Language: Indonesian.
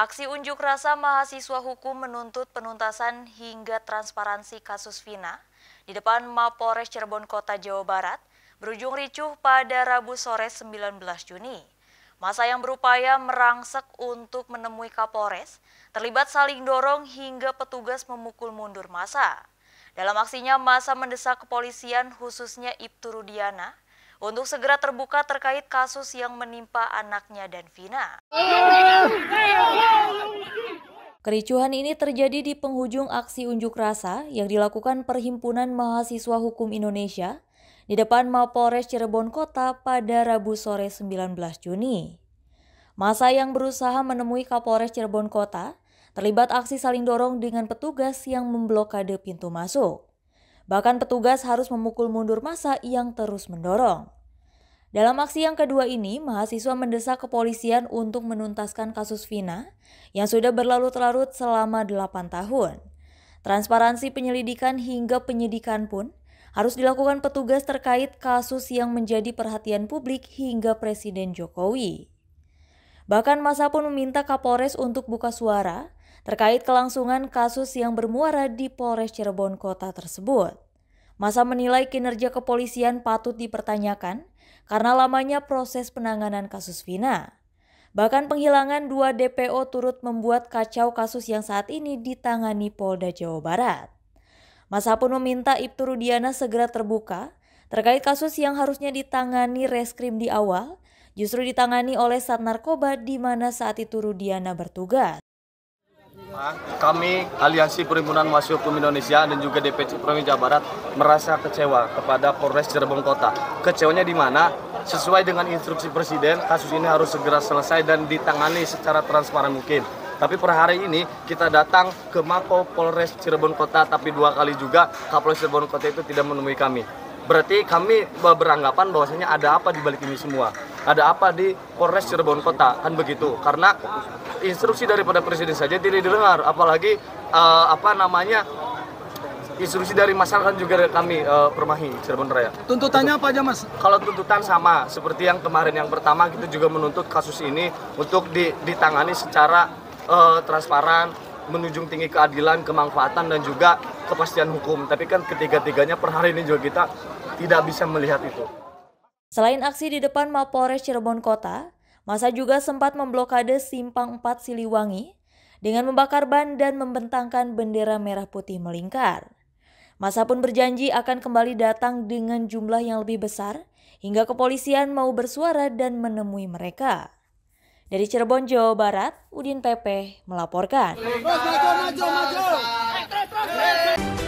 Aksi unjuk rasa mahasiswa hukum menuntut penuntasan hingga transparansi kasus Vina di depan Mapolres Cirebon Kota Jawa Barat berujung ricuh pada Rabu sore 19 Juni. Masa yang berupaya merangsek untuk menemui Kapolres terlibat saling dorong hingga petugas memukul mundur masa. Dalam aksinya, masa mendesak kepolisian khususnya Ibtu Rudiana untuk segera terbuka terkait kasus yang menimpa anaknya dan Vina. Kericuhan ini terjadi di penghujung aksi unjuk rasa yang dilakukan Perhimpunan Mahasiswa Hukum Indonesia di depan Mapolres Cirebon Kota pada Rabu sore 19 Juni. Masa yang berusaha menemui Kapolres Cirebon Kota terlibat aksi saling dorong dengan petugas yang memblokade pintu masuk. Bahkan petugas harus memukul mundur masa yang terus mendorong. Dalam aksi yang kedua ini, mahasiswa mendesak kepolisian untuk menuntaskan kasus Vina yang sudah berlalu larut selama 8 tahun. Transparansi penyelidikan hingga penyidikan pun harus dilakukan petugas terkait kasus yang menjadi perhatian publik hingga Presiden Jokowi. Bahkan masa pun meminta Kapolres untuk buka suara terkait kelangsungan kasus yang bermuara di Polres Cirebon Kota tersebut. Masa menilai kinerja kepolisian patut dipertanyakan karena lamanya proses penanganan kasus Vina. Bahkan penghilangan dua DPO turut membuat kacau kasus yang saat ini ditangani Polda Jawa Barat. Masa pun meminta Ibtu Rudiana segera terbuka terkait kasus yang harusnya ditangani reskrim di awal, justru ditangani oleh Sat Narkoba di mana saat itu Rudiana bertugas. Kami Aliansi Perhimpunan Mahasiswa Hukum Indonesia dan juga DPC Provinsi Jawa Barat merasa kecewa kepada Polres Cirebon Kota. Kecewanya di mana? Sesuai dengan instruksi Presiden, kasus ini harus segera selesai dan ditangani secara transparan mungkin. Tapi per hari ini kita datang ke Mako Polres Cirebon Kota, tapi dua kali juga Kapolres Cirebon Kota itu tidak menemui kami. Berarti kami eh, beranggapan bahwasanya ada apa di balik ini semua ada apa di Polres Cirebon Kota kan begitu karena instruksi daripada presiden saja tidak didengar apalagi uh, apa namanya instruksi dari masyarakat juga kami uh, permahi Cirebon Raya. Tuntutannya gitu. apa aja mas? Kalau tuntutan sama seperti yang kemarin yang pertama kita juga menuntut kasus ini untuk ditangani secara uh, transparan, menunjung tinggi keadilan, kemanfaatan dan juga kepastian hukum. Tapi kan ketiga-tiganya per hari ini juga kita tidak bisa melihat itu. Selain aksi di depan Mapolres Cirebon Kota, masa juga sempat memblokade Simpang 4 Siliwangi dengan membakar ban dan membentangkan bendera merah putih melingkar. Masa pun berjanji akan kembali datang dengan jumlah yang lebih besar hingga kepolisian mau bersuara dan menemui mereka. Dari Cirebon, Jawa Barat, Udin Pepe melaporkan. Maju, maju, maju, maju.